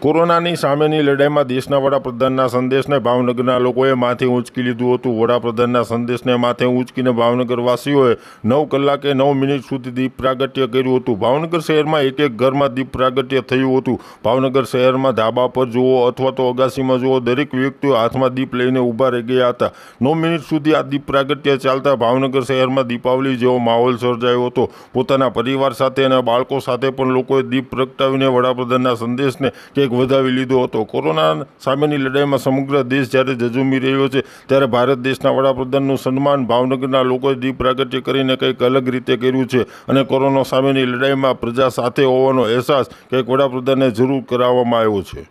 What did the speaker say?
કોરોનાની સામેની લડાઈમાં દેશના વડાપ્રધાનના સંદેશને ભાવનગરના લોકોએ માથે ઉંચકી લીધું હતું વડાપ્રધાનના સંદેશને માથે ઊંચકીને ભાવનગરવાસીઓએ નવ કલાકે નવ મિનિટ સુધી દીપ પ્રાગટ્ય કર્યું હતું ભાવનગર શહેરમાં એક એક ઘરમાં દીપ પ્રાગટ્ય થયું હતું ભાવનગર શહેરમાં ધાબા પર જુઓ અથવા તો અગાસીમાં જુઓ દરેક વ્યક્તિઓ હાથમાં દીપ લઈને ઊભા રહી ગયા હતા નવ મિનિટ સુધી આ દીપ પ્રાગટ્ય ચાલતા ભાવનગર શહેરમાં દીપાવલી જેવો માહોલ સર્જાયો હતો પોતાના પરિવાર સાથે અને બાળકો સાથે પણ લોકોએ દીપ પ્રગટાવીને વડાપ્રધાનના સંદેશને કે એક વધાવી લીધો હતો કોરોના સામેની લડાઈમાં સમગ્ર દેશ જ્યારે જજુમી રહ્યો છે ત્યારે ભારત દેશના વડાપ્રધાનનું સન્માન ભાવનગરના લોકોએ દીપ પ્રાગટ્ય કરીને કંઈક અલગ રીતે કર્યું છે અને કોરોના સામેની લડાઈમાં પ્રજા સાથે હોવાનો અહેસાસ કંઈક વડાપ્રધાનને જરૂર કરાવવામાં આવ્યો છે